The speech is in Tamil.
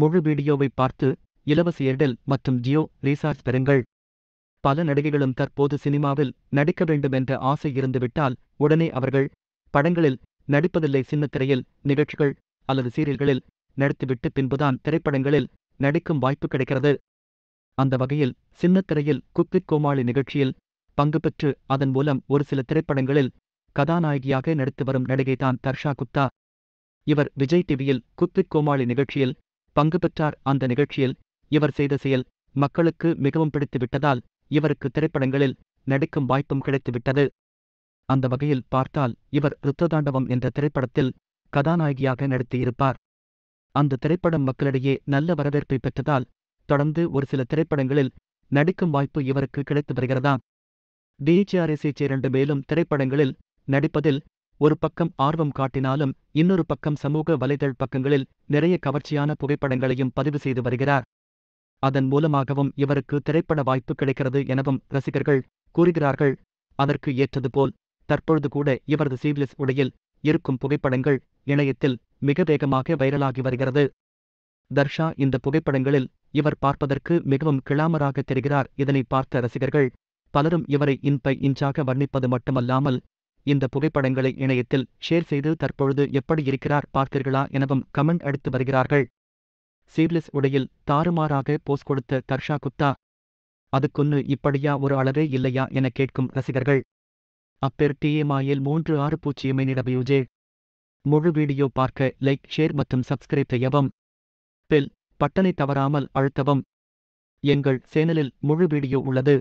முழு வீடியோவை பார்த்து இலவச ஏர்டெல் மற்றும் ஜியோ ரீசார்ஜ் பெறுங்கள் பல நடிகைகளும் தற்போது சினிமாவில் நடிக்க வேண்டும் என்ற ஆசை இருந்துவிட்டால் உடனே அவர்கள் படங்களில் நடிப்பதில்லை சின்ன திரையில் நிகழ்ச்சிகள் அல்லது சீரியல்களில் நடித்துவிட்டு பின்புதான் திரைப்படங்களில் நடிக்கும் வாய்ப்பு கிடைக்கிறது அந்த வகையில் சின்ன திரையில் குக்வித் கோமாளி நிகழ்ச்சியில் பங்கு பெற்று அதன் மூலம் ஒரு சில திரைப்படங்களில் கதாநாயகியாக நடித்து வரும் நடிகை தான் தர்ஷா குப்தா இவர் விஜய் டிவியில் குக்வித் கோமாளி நிகழ்ச்சியில் பங்கு பெற்றார் அந்த நிகழ்ச்சியில் இவர் செய்த செயல் மக்களுக்கு மிகவும் பிடித்துவிட்டதால் இவருக்கு திரைப்படங்களில் நடிக்கும் வாய்ப்பும் கிடைத்துவிட்டது அந்த வகையில் பார்த்தால் இவர் ருத்ததாண்டவம் என்ற திரைப்படத்தில் கதாநாயகியாக நடித்திருப்பார் அந்த திரைப்படம் மக்களிடையே நல்ல வரவேற்பை பெற்றதால் தொடர்ந்து ஒரு சில திரைப்படங்களில் நடிக்கும் வாய்ப்பு இவருக்கு கிடைத்து வருகிறதாம் டிஜிஆர்எஸைச் இரண்டு மேலும் திரைப்படங்களில் நடிப்பதில் ஒரு பக்கம் ஆர்வம் காட்டினாலும் இன்னொரு பக்கம் சமூக வலைதள் பக்கங்களில் நிறைய கவர்ச்சியான புகைப்படங்களையும் பதிவு செய்து வருகிறார் அதன் மூலமாகவும் இவருக்கு திரைப்பட வாய்ப்பு கிடைக்கிறது எனவும் ரசிகர்கள் கூறுகிறார்கள் அதற்கு ஏற்றது போல் தற்பொழுது கூட இவரது சீவ்லெஸ் உடையில் இருக்கும் புகைப்படங்கள் இணையத்தில் மிக வேகமாக வைரலாகி வருகிறது தர்ஷா இந்த புகைப்படங்களில் இவர் பார்ப்பதற்கு மிகவும் கிளாமராக தெரிகிறார் இதனை பார்த்த ரசிகர்கள் பலரும் இவரை இன்பை இன்றாக வர்ணிப்பது மட்டுமல்லாமல் இந்த புகைப்படங்களை இணையத்தில் ஷேர் செய்து தற்பொழுது எப்படி இருக்கிறார் பார்த்தீர்களா எனவும் கமெண்ட் அடித்து வருகிறார்கள் சீவ்லெஸ் உடையில் தாறுமாறாக போஸ் கொடுத்த தர்ஷா குப்தா அதுக்குன்னு இப்படியா ஒரு அளவே இல்லையா என கேட்கும் ரசிகர்கள் அப்பேர் டிஎம்ஐயில் மூன்று ஆறு பூஜ்ஜியமே நிடபியூஜே முழு வீடியோ பார்க்க லைக் ஷேர் மற்றும் சப்ஸ்கிரைப் செய்யவும் பில் பட்டனை தவறாமல் அழுத்தவும் எங்கள் சேனலில் முழு வீடியோ உள்ளது